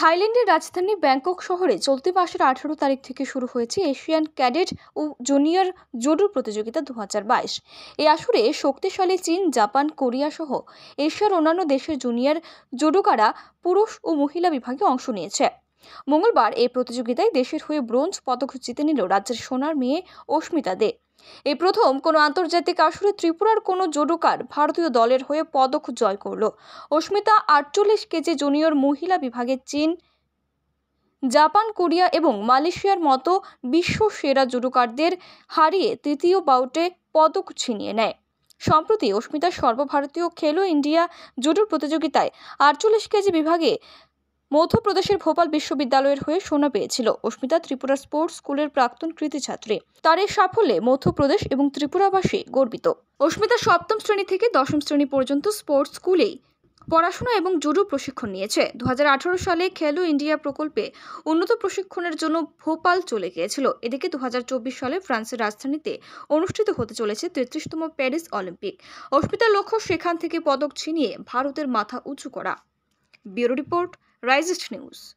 থাইল্যান্ডের রাজধানী ব্যাংকক শহরে চলতি মাসের আঠারো তারিখ থেকে শুরু হয়েছে এশিয়ান ক্যাডেট ও জুনিয়র জুডো প্রতিযোগিতা দু এই আসরে শক্তিশালী চীন জাপান কোরিয়া সহ এশিয়ার অন্যান্য দেশের জুনিয়র জুডোকারা পুরুষ ও মহিলা বিভাগে অংশ নিয়েছে মঙ্গলবার এই প্রতিযোগিতায় দেশের হয়ে ব্রোঞ্জ পদক জিতে নিল রাজ্যের সোনার মেয়ে অস্মিতা দে এই প্রথম কোনো আন্তর্জাতিক আসরে ত্রিপুরার কোনো জোডোকার ভারতীয় দলের হয়ে পদক জয় করল অস্মিতা আটচল্লিশ কেজি জুনিয়র মহিলা বিভাগে চীন জাপান কোরিয়া এবং মালয়েশিয়ার মতো বিশ্ব সেরা জুডোকারদের হারিয়ে তৃতীয় বাউটে পদক ছিনিয়ে নেয় সম্প্রতি অস্মিতা সর্বভারতীয় খেলো ইন্ডিয়া জুডোর প্রতিযোগিতায় আটচল্লিশ কেজি বিভাগে মধ্যপ্রদেশের ভোপাল বিশ্ববিদ্যালয়ের হয়ে সোনা পেয়েছিল অস্মিতা ত্রিপুরা স্পোর্টস স্কুলের প্রাক্তন কৃতি ছাত্রী তার এই সাফল্যে মধ্যপ্রদেশ এবং ত্রিপুরাবাসী গর্বিত অস্মিতা সপ্তম শ্রেণী থেকে দশম শ্রেণী পর্যন্ত স্পোর্টস স্কুলেই পড়াশোনা এবং জুডো প্রশিক্ষণ নিয়েছে দু সালে খেলো ইন্ডিয়া প্রকল্পে উন্নত প্রশিক্ষণের জন্য ভোপাল চলে গিয়েছিল এদিকে দু সালে ফ্রান্সের রাজধানীতে অনুষ্ঠিত হতে চলেছে তেত্রিশতম প্যারিস অলিম্পিক অস্মিতার লক্ষ্য সেখান থেকে পদক ছিনিয়ে ভারতের মাথা উঁচু করা ব্যুরো রিপোর্ট Racist News